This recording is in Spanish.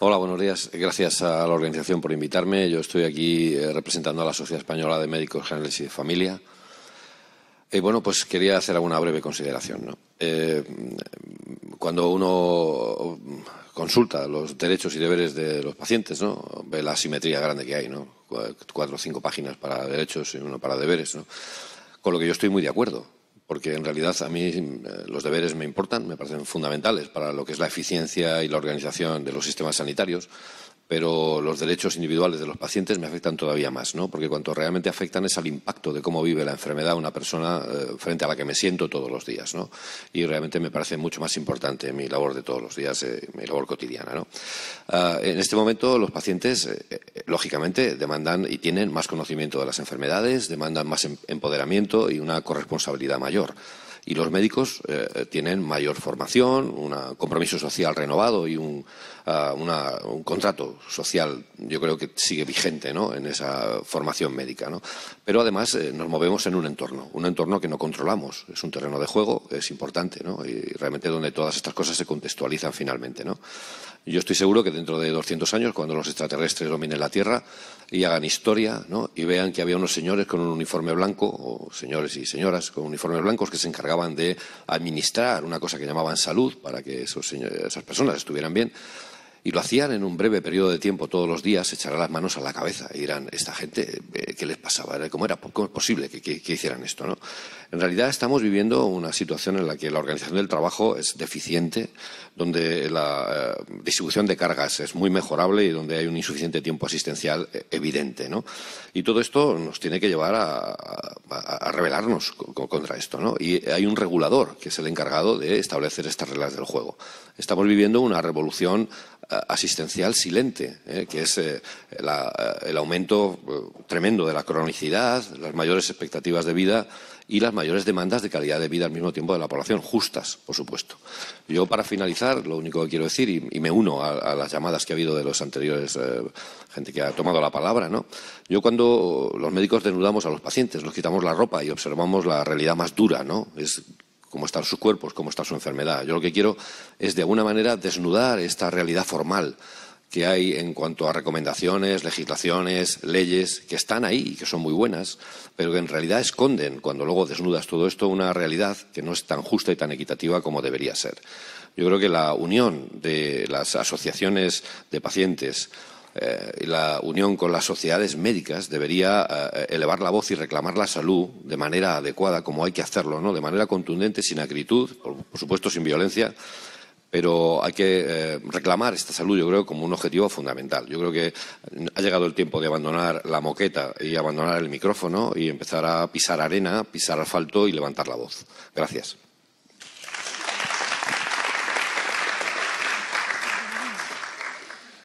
Hola, buenos días. Gracias a la organización por invitarme. Yo estoy aquí eh, representando a la Sociedad Española de Médicos Generales y de Familia. Y eh, bueno, pues quería hacer alguna breve consideración. Eh, cuando uno mm, consulta los derechos y deberes de los pacientes, ¿no? ve la asimetría grande que hay, ¿no? cuatro o cinco páginas para derechos y uno para deberes, con lo que yo estoy muy de acuerdo porque en realidad a mí eh, los deberes me importan, me parecen fundamentales para lo que es la eficiencia y la organización de los sistemas sanitarios pero los derechos individuales de los pacientes me afectan todavía más, ¿no? Porque cuanto realmente afectan es al impacto de cómo vive la enfermedad una persona eh, frente a la que me siento todos los días, ¿no? Y realmente me parece mucho más importante mi labor de todos los días, eh, mi labor cotidiana, ah, en este momento los pacientes, eh, lógicamente, demandan y tienen más conocimiento de las enfermedades, demandan más em-, empoderamiento y una corresponsabilidad mayor. Y los médicos eh, tienen mayor formación, un compromiso social renovado y ah, un, contrato social, yo creo que sigue vigente ¿no? en esa formación médica. Pero además eh, nos movemos en un entorno, un entorno que no controlamos. Es un terreno de juego, es importante, ¿no? y realmente donde todas estas cosas se contextualizan finalmente. Yo estoy seguro que dentro de 200 años, cuando los extraterrestres dominen la Tierra y hagan historia ¿no? y vean que había unos señores con un uniforme blanco, o señores y señoras con uniformes blancos que se acaban de administrar una cosa que llamaban salud para que esas personas estuvieran bien. Y lo hacían en un breve periodo de tiempo todos los días, echar las manos a la cabeza y dirán, esta gente, eh, ¿qué les pasaba? ¿Cómo, era, posible que, hicieran esto? ¿no? En realidad estamos viviendo una situación en la que la organización del trabajo es deficiente, donde la eh, distribución de cargas es muy mejorable y donde hay un insuficiente tiempo asistencial eh, evidente. ¿no? Y todo esto nos tiene que llevar a, rebelarnos contra esto. ¿no? Y hay un regulador que es el encargado de establecer estas reglas del juego. Estamos viviendo una revolución eh, asistencial silente, eh, que es eh, el aumento tremendo de la cronicidad, las mayores expectativas de vida y las mayores demandas de calidad de vida al mismo tiempo de la población, justas, por supuesto. Yo, para finalizar, lo único que quiero decir, y, me uno a, las llamadas que ha habido de los anteriores, gente que ha tomado la palabra, ¿no? Yo cuando los médicos desnudamos a los pacientes, los quitamos la ropa y observamos la realidad más dura, ¿no? Es cómo están sus cuerpos, cómo está su enfermedad. Yo lo que quiero es, de alguna manera, desnudar esta realidad formal que hay en cuanto a recomendaciones, legislaciones, leyes, que están ahí y que son muy buenas, pero que en realidad esconden, cuando luego desnudas todo esto, una realidad que no es tan justa y tan equitativa como debería ser. Yo creo que la unión de las asociaciones de pacientes, eh, y la unión con las sociedades médicas debería eh, elevar la voz y reclamar la salud de manera adecuada, como hay que hacerlo, ¿no? de manera contundente, sin acritud, por, supuesto sin violencia, pero hay que eh, reclamar esta salud, yo creo, como un objetivo fundamental. Yo creo que ha llegado el tiempo de abandonar la moqueta y abandonar el micrófono y empezar a pisar arena, pisar asfalto y levantar la voz. Gracias.